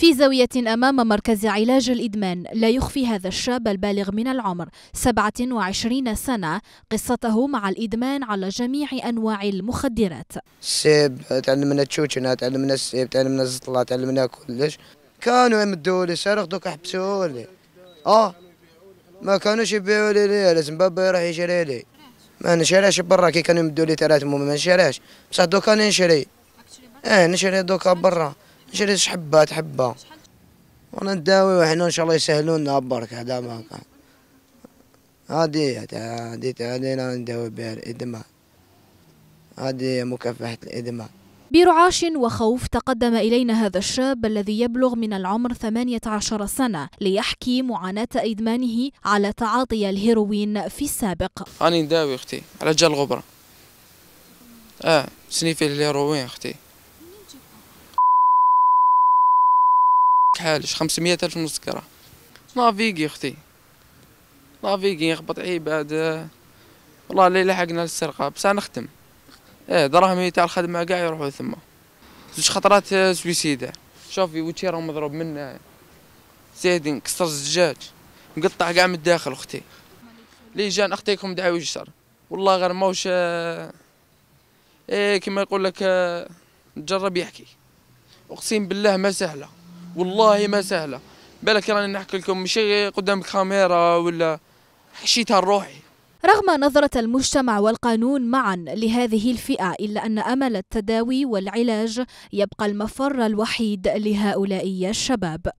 في زاوية أمام مركز علاج الإدمان لا يخفي هذا الشاب البالغ من العمر 27 سنة قصته مع الإدمان على جميع أنواع المخدرات السيب تعلمنا تشوتشنا تعلمنا السيب تعلمنا الزطلة تعلمنا كلش كانوا يمدوا لي سرق دوك حبسوا لي اه ما كانوش يبيعوا لي لازم بابا يروح يشري لي ما نشريش برا كي كانوا يمدوا لي ثلاث ما نشريش بصح دوكا نشري اه نشري دوكا برا شريت حبه تحبه وانا نداوي وحنا ان شاء الله يسهلونا لنا برك هذا ما كان هادي هادي هادي نداوي بها الادمان هادي مكافحه الادمان برعاش وخوف تقدم إلينا هذا الشاب الذي يبلغ من العمر 18 سنة ليحكي معاناة إدمانه على تعاطي الهيروين في السابق أنا نداوي أختي على جال غبرة آه سني في الهيروين أختي كحالش 500 ألف ونص كرا نافيقي أختي نافيقي نخبط عباد والله اللي لحقنا للسرقة بصح نخدم ايه دراهمي تاع الخدمة كاع يروحوا ثما زوج خطرات سويسيدا شوفي وجهي راه مضروب من زايدين كسر الزجاج مقطع كاع من الداخل اختي لي جان اختيكم دعاو يجسر والله غير ماوش ايه كيما يقول لك جرب يحكي اقسم بالله ما سهله والله ما سهله بالك راني نحكي لكم شيء قدام الكاميرا ولا حشيتها لروحي رغم نظرة المجتمع والقانون معا لهذه الفئة إلا أن أمل التداوي والعلاج يبقى المفر الوحيد لهؤلاء الشباب